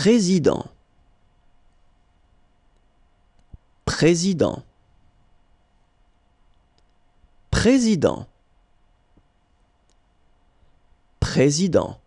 Président. Président. Président. Président.